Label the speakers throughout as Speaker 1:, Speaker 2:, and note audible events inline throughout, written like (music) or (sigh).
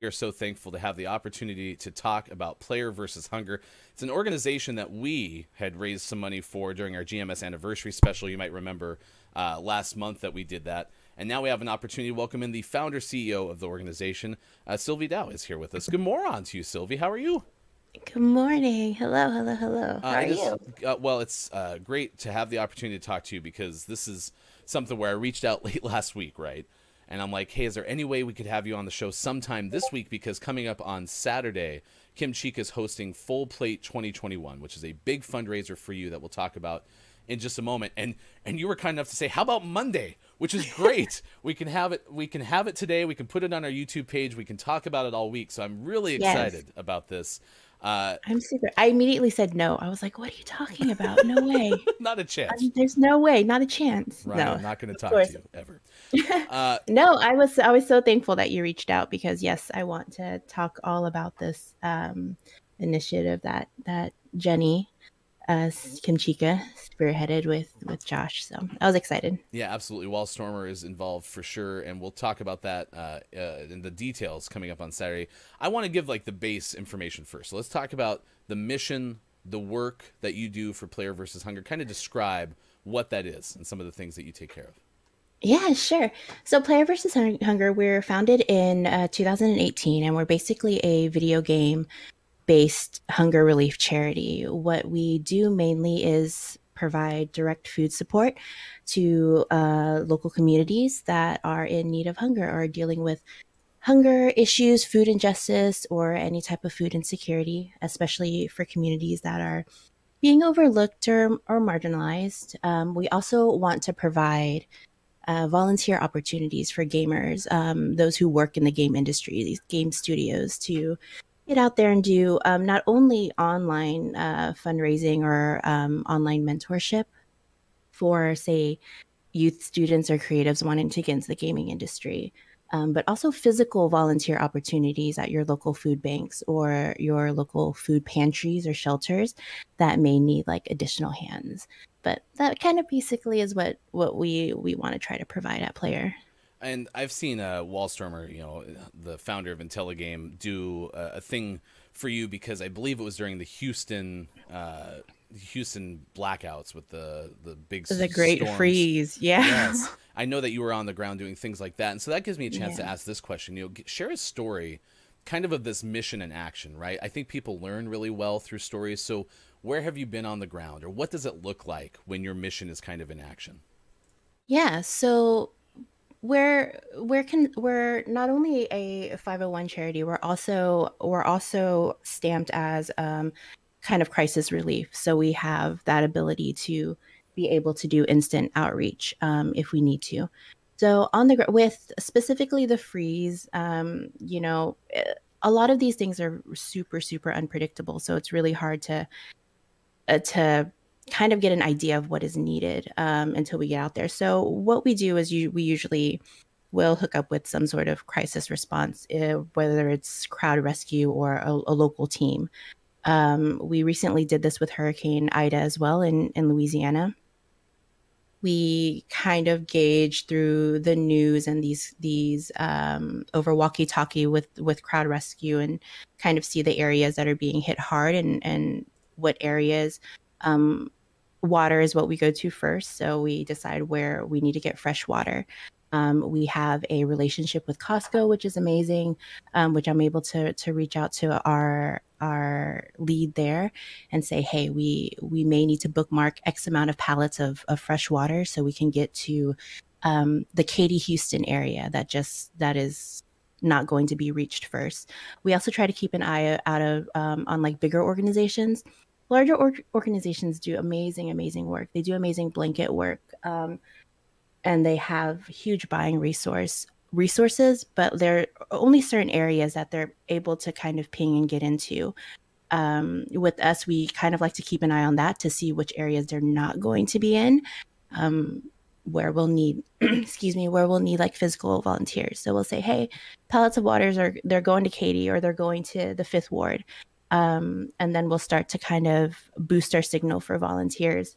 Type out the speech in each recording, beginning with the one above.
Speaker 1: We are so thankful to have the opportunity to talk about Player versus Hunger. It's an organization that we had raised some money for during our GMS anniversary special. You might remember uh, last month that we did that. And now we have an opportunity to welcome in the founder CEO of the organization. Uh, Sylvie Dow is here with us. Good morning to you, Sylvie. How are you?
Speaker 2: Good morning. Hello, hello, hello. Uh, How are you?
Speaker 1: Uh, well, it's uh, great to have the opportunity to talk to you because this is something where I reached out (laughs) late last week, right? and I'm like, hey, is there any way we could have you on the show sometime this week? Because coming up on Saturday, Kim Cheek is hosting Full Plate 2021, which is a big fundraiser for you that we'll talk about in just a moment. And and you were kind enough to say, how about Monday? Which is great. (laughs) we can have it. We can have it today. We can put it on our YouTube page. We can talk about it all week. So I'm really excited yes. about this. Uh,
Speaker 2: I'm super. I immediately said no. I was like, "What are you talking
Speaker 1: about? No (laughs) way! not a chance. i
Speaker 2: there's no way. Not a chance. no, I'm not going to talk course. to you ever." (laughs) Uh, no, I was. I was so thankful that you reached out because yes, I want to talk all about this um, initiative that that Jenny uh, Kim spearheaded with with Josh. So I was excited.
Speaker 1: Yeah, absolutely. While Stormer is involved for sure, and we'll talk about that uh, uh, in the details coming up on Saturday. I want to give like the base information first. So let's talk about the mission, the work that you do for Player versus Hunger. Kind of describe what that is and some of the things that you take care of.
Speaker 2: Yeah, sure. So, Player versus Hunger, we're founded in uh, 2018, and we're basically a video game based hunger relief charity. What we do mainly is provide direct food support to uh, local communities that are in need of hunger or dealing with hunger issues, food injustice, or any type of food insecurity, especially for communities that are being overlooked or, or marginalized. Um, we also want to provide uh, volunteer opportunities for gamers, um, those who work in the game industry, these game studios, to get out there and do um, not only online uh, fundraising or um, online mentorship for, say, youth students or creatives wanting to get into the gaming industry, um, but also physical volunteer opportunities at your local food banks or your local food pantries or shelters that may need like additional hands. But that kind of basically is what what we we want to try to provide at Player and I've seen uh, Wallstormer, you know,
Speaker 1: the founder of IntelliGame, do uh, a thing for you because I believe it was during the Houston uh, Houston blackouts with the the big the Great storms.
Speaker 2: Freeze. Yeah. Yes,
Speaker 1: (laughs) I know that you were on the ground doing things like that, and so that gives me a chance yeah. to ask this question. You know, share a story, kind of of this mission in action, right? I think people learn really well through stories. So, where have you been on the ground, or what does it look like when your mission is kind of in action?
Speaker 2: Yeah. So we're we're can we're not only a 501 charity we're also we're also stamped as um, kind of crisis relief so we have that ability to be able to do instant outreach um, if we need to so on the with specifically the freeze um, you know eh, a lot of these things are super super unpredictable so it's really hard to uh, to kind of get an idea of what is needed um, until we get out there. So what we do is you, we usually will hook up with some sort of crisis response, uh, whether it's crowd rescue or a, a local team. Um, we recently did this with Hurricane Ida as well in, in Louisiana. We kind of gauge through the news and these these um, over walkie talkie with with crowd rescue and kind of see the areas that are being hit hard and and what areas um, water is what we go to first. So we decide where we need to get fresh water. Um, we have a relationship with Costco, which is amazing, um, which I'm able to to reach out to our our lead there and say, hey, we we may need to bookmark X amount of pallets of, of fresh water so we can get to um, the Katy Houston area that just that is not going to be reached first. We also try to keep an eye out of um, on like bigger organizations larger or- organizations do amazing, amazing work. They do amazing blanket work, um, and they have huge buying resource resources. But there are only certain areas that they're able to kind of ping and get into. Um, with us, we kind of like to keep an eye on that to see which areas they're not going to be in, um, where we'll need, (clears throat) excuse me, where we'll need like physical volunteers. So we'll say, hey, pallets of waters are they're going to Katie or they're going to the Fifth Ward. Um, and then we'll start to kind of boost our signal for volunteers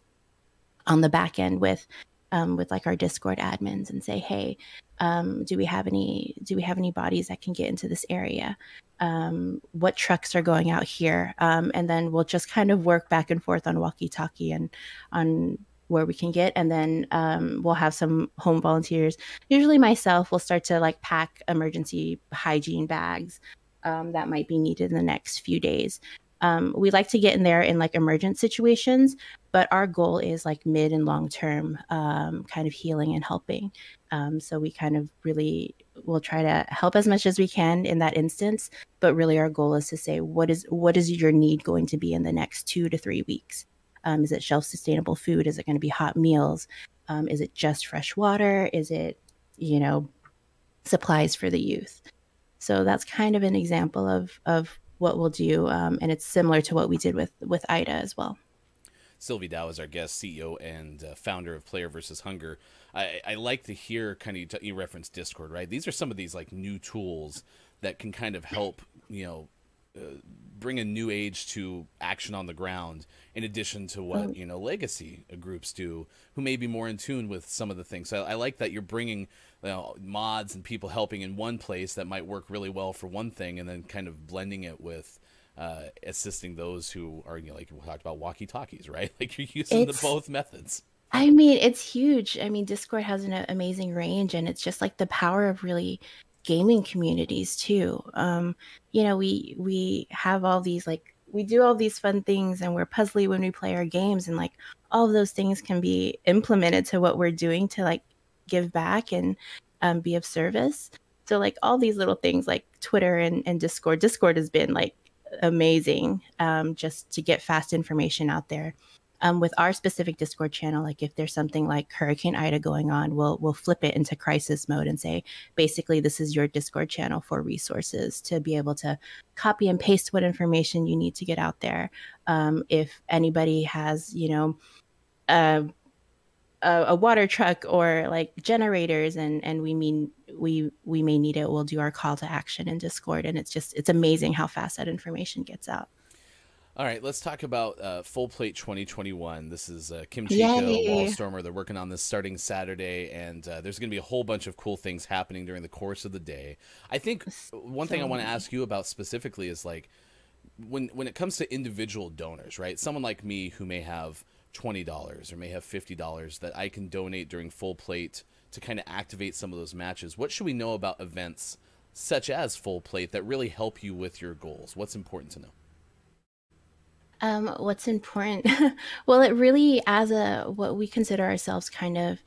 Speaker 2: on the back end with um, with like our discord admins and say hey um, do we have any do we have any bodies that can get into this area um, what trucks are going out here um, and then we'll just kind of work back and forth on walkie talkie and on where we can get and then um, we'll have some home volunteers usually myself will start to like pack emergency hygiene bags um, that might be needed in the next few days. Um, we like to get in there in like emergent situations, but our goal is like mid and long term um, kind of healing and helping. Um, so we kind of really will try to help as much as we can in that instance, but really our goal is to say what is what is your need going to be in the next two to three weeks. Um, is it shelf sustainable food? Is it going to be hot meals? Um, is it just fresh water? Is it you know supplies for the youth? So that's kind of an example of of what we'll do, um, and it's similar to what we did with with Ida as well.
Speaker 1: Sylvie Dow is our guest, CEO and uh, founder of Player versus Hunger. I, I like to hear kind of you, t- you reference Discord, right? These are some of these like new tools that can kind of help you know bring a new age to action on the ground in addition to what you know legacy groups do who may be more in tune with some of the things so i, I like that you're bringing you know, mods and people helping in one place that might work really well for one thing and then kind of blending it with uh, assisting those who are you know, like we talked about walkie talkies right (laughs) like you're using it's, the both methods
Speaker 2: i mean it's huge i mean discord has an amazing range and it's just like the power of really gaming communities too. Um, you know, we we have all these like we do all these fun things and we're puzzly when we play our games and like all of those things can be implemented to what we're doing to like give back and um, be of service. So like all these little things like Twitter and, and Discord. Discord has been like amazing um, just to get fast information out there um, with our specific Discord channel, like if there's something like Hurricane Ida going on, we'll we'll flip it into crisis mode and say, basically, this is your Discord channel for resources to be able to copy and paste what information you need to get out there. Um, if anybody has, you know, a, a, a water truck or like generators, and and we mean we we may need it, we'll do our call to action in Discord, and it's just it's amazing how fast that information gets out.
Speaker 1: All right, let's talk about uh, Full Plate 2021. This is uh, Kim Chico, Yay. Wallstormer. They're working on this starting Saturday, and uh, there's going to be a whole bunch of cool things happening during the course of the day. I think one thing I want to ask you about specifically is like when when it comes to individual donors, right? Someone like me who may have twenty dollars or may have fifty dollars that I can donate during Full Plate to kind of activate some of those matches. What should we know about events such as Full Plate that really help you with your goals? What's important to know?
Speaker 2: um, what's important? (laughs) well, it really, as a what we consider ourselves kind of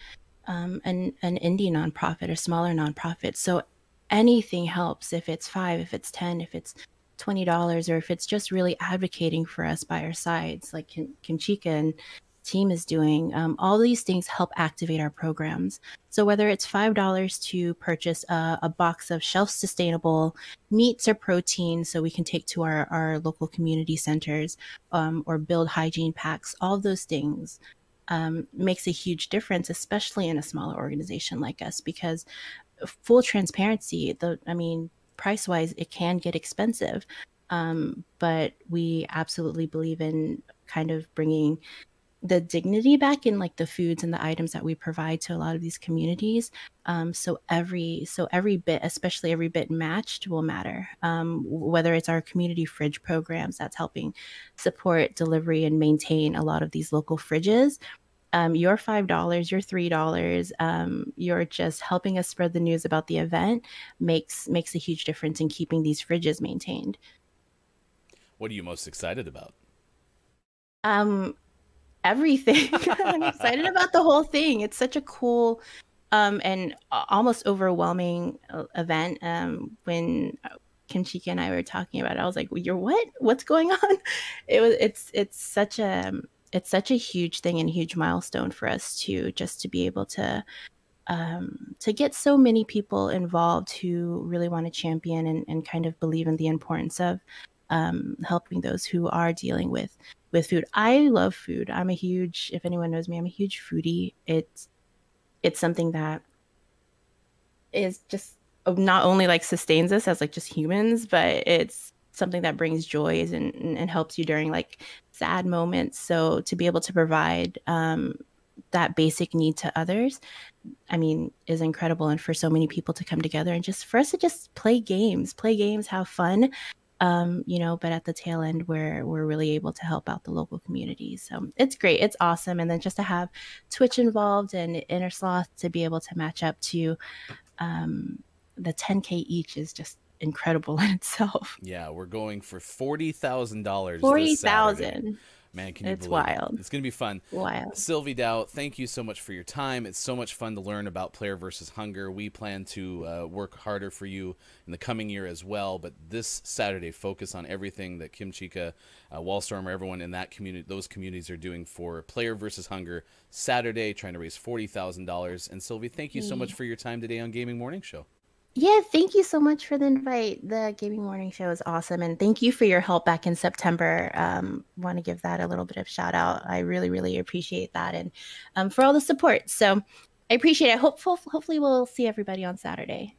Speaker 2: um, an an indie nonprofit, a smaller nonprofit. So anything helps if it's five, if it's ten, if it's twenty dollars, or if it's just really advocating for us by our sides, like Kim- Kimchika and team is doing. Um, all these things help activate our programs. So, whether it's $5 to purchase a, a box of shelf sustainable meats or protein so we can take to our, our local community centers um, or build hygiene packs, all those things um, makes a huge difference, especially in a smaller organization like us, because full transparency, the, I mean, price wise, it can get expensive. Um, but we absolutely believe in kind of bringing the dignity back in like the foods and the items that we provide to a lot of these communities um, so every so every bit especially every bit matched will matter um, whether it's our community fridge programs that's helping support delivery and maintain a lot of these local fridges um, your five dollars, your three dollars, um, you're just helping us spread the news about the event makes makes a huge difference in keeping these fridges maintained.
Speaker 1: What are you most excited about?
Speaker 2: Um, everything. (laughs) I'm excited about the whole thing. It's such a cool um, and almost overwhelming uh, event. Um, when uh, Kim Chika and I were talking about it, I was like, "You're what? What's going (laughs) on?" It was. It's it's such a it's such a huge thing and huge milestone for us to just to be able to um, to get so many people involved who really want to champion and, and kind of believe in the importance of um, helping those who are dealing with with food. I love food. I'm a huge. If anyone knows me, I'm a huge foodie. It's it's something that is just oh, not only like sustains us as like just humans, but it's something that brings joys and, and helps you during like sad moments. So to be able to provide um, that basic need to others, I mean, is incredible. And for so many people to come together and just for us to just play games, play games, have fun, um, you know, but at the tail end, we're we're really able to help out the local community. So it's great, it's awesome, and then just to have Twitch involved and Inner Sloth to be able to match up to um, the 10k each is just incredible (laughs) in itself.
Speaker 1: Yeah, we're going for forty thousand dollars. Forty thousand. Man, can you it's believe wild. It? It's going to be fun. Wild. Sylvie Dow, thank you so much for your time. It's so much fun to learn about Player versus Hunger. We plan to uh, work harder for you in the coming year as well, but this Saturday, focus on everything that Kim Chica, uh, Wallstorm, everyone in that community, those communities are doing for Player versus Hunger Saturday, trying to raise $40,000. And Sylvie, thank you so much for your time today on Gaming Morning Show.
Speaker 2: Yeah, thank you so much for the invite. The Gaming Morning Show is awesome. And thank you for your help back in September. Um, Want to give that a little bit of shout out. I really, really appreciate that and um, for all the support. So I appreciate it. Hopefully, hopefully, we'll see everybody on Saturday.